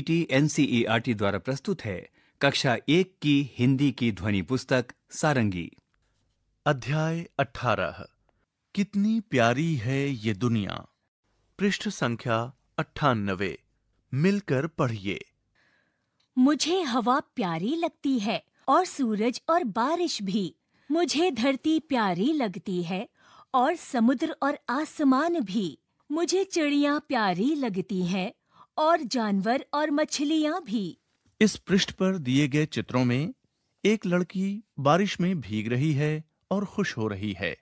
PT NCERT द्वारा प्रस्तुत है कक्षा एक की हिंदी की ध्वनि पुस्तक सारंगी अध्याय 18 कितनी प्यारी है ये दुनिया पृष्ठ संख्या अठानवे मिलकर पढ़िए मुझे हवा प्यारी लगती है और सूरज और बारिश भी मुझे धरती प्यारी लगती है और समुद्र और आसमान भी मुझे चिड़िया प्यारी लगती हैं और जानवर और मछलियां भी इस पृष्ठ पर दिए गए चित्रों में एक लड़की बारिश में भीग रही है और खुश हो रही है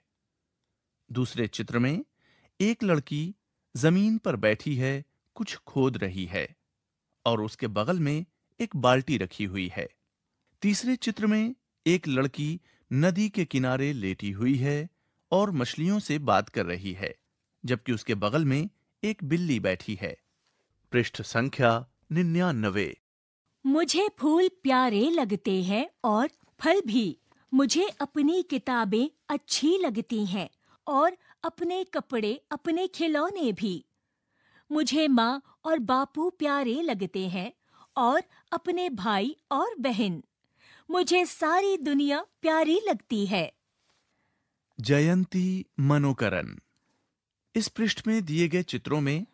दूसरे चित्र में एक लड़की जमीन पर बैठी है कुछ खोद रही है और उसके बगल में एक बाल्टी रखी हुई है तीसरे चित्र में एक लड़की नदी के किनारे लेटी हुई है और मछलियों से बात कर रही है जबकि उसके बगल में एक बिल्ली बैठी है पृष्ठ संख्या निन्यानवे मुझे फूल प्यारे लगते हैं और फल भी मुझे अपनी किताबें अच्छी लगती हैं और अपने कपड़े अपने खिलौने भी मुझे माँ और बापू प्यारे लगते हैं और अपने भाई और बहन मुझे सारी दुनिया प्यारी लगती है जयंती मनोकरण इस पृष्ठ में दिए गए चित्रों में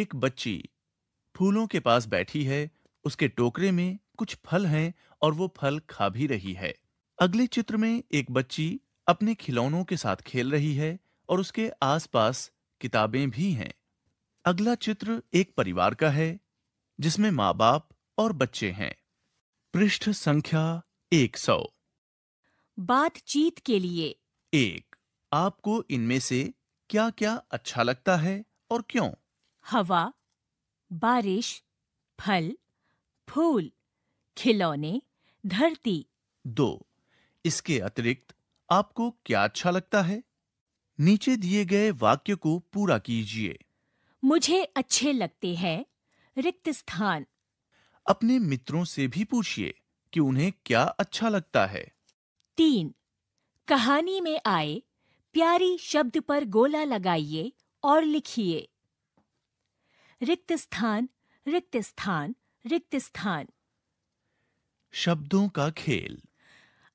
एक बच्ची फूलों के पास बैठी है उसके टोकरे में कुछ फल हैं और वो फल खा भी रही है अगले चित्र में एक बच्ची अपने खिलौनों के साथ खेल रही है और उसके आसपास किताबें भी हैं अगला चित्र एक परिवार का है जिसमें माँ बाप और बच्चे हैं पृष्ठ संख्या एक सौ बातचीत के लिए एक आपको इनमें से क्या क्या अच्छा लगता है और क्यों हवा बारिश फल फूल खिलौने धरती दो इसके अतिरिक्त आपको क्या अच्छा लगता है नीचे दिए गए वाक्य को पूरा कीजिए मुझे अच्छे लगते हैं रिक्त स्थान अपने मित्रों से भी पूछिए कि उन्हें क्या अच्छा लगता है तीन कहानी में आए प्यारी शब्द पर गोला लगाइए और लिखिए रिक्त स्थान रिक्त स्थान रिक्त स्थान शब्दों का खेल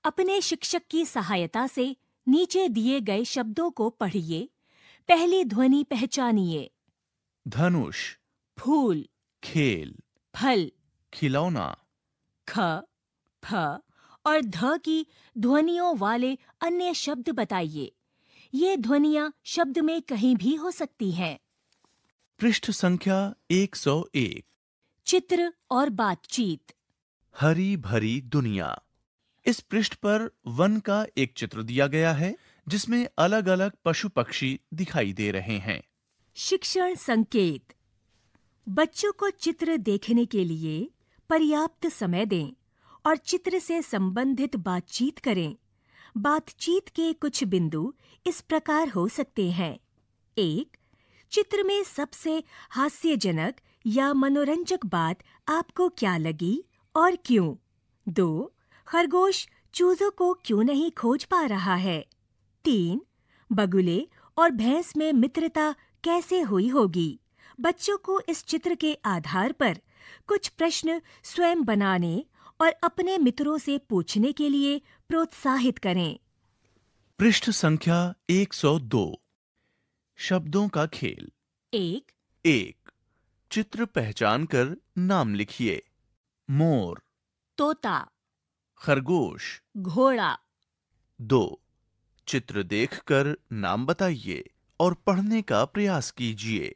अपने शिक्षक की सहायता से नीचे दिए गए शब्दों को पढ़िए पहली ध्वनि पहचानिए धनुष फूल खेल फल खिलौना ख फ और ध की ध्वनियों वाले अन्य शब्द बताइए ये ध्वनियां शब्द में कहीं भी हो सकती हैं पृष्ठ संख्या 101 चित्र और बातचीत हरी भरी दुनिया इस पृष्ठ पर वन का एक चित्र दिया गया है जिसमें अलग-अलग पशु पक्षी दिखाई दे रहे हैं शिक्षण संकेत बच्चों को चित्र देखने के लिए पर्याप्त समय दें और चित्र से संबंधित बातचीत करें बातचीत के कुछ बिंदु इस प्रकार हो सकते हैं एक चित्र में सबसे हास्यजनक या मनोरंजक बात आपको क्या लगी और क्यों दो खरगोश चूजों को क्यों नहीं खोज पा रहा है तीन बगुले और भैंस में मित्रता कैसे हुई होगी बच्चों को इस चित्र के आधार पर कुछ प्रश्न स्वयं बनाने और अपने मित्रों से पूछने के लिए प्रोत्साहित करें पृष्ठ संख्या 102 शब्दों का खेल एक एक चित्र पहचान कर नाम लिखिए मोर तोता खरगोश घोड़ा दो चित्र देखकर नाम बताइए और पढ़ने का प्रयास कीजिए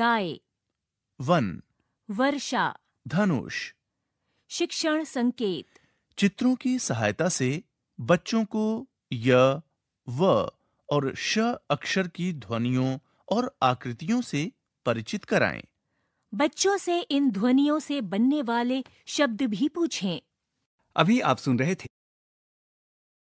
गाय वन वर्षा धनुष शिक्षण संकेत चित्रों की सहायता से बच्चों को य व और श अक्षर की ध्वनियों और आकृतियों से परिचित कराएं। बच्चों से इन ध्वनियों से बनने वाले शब्द भी पूछें। अभी आप सुन रहे थे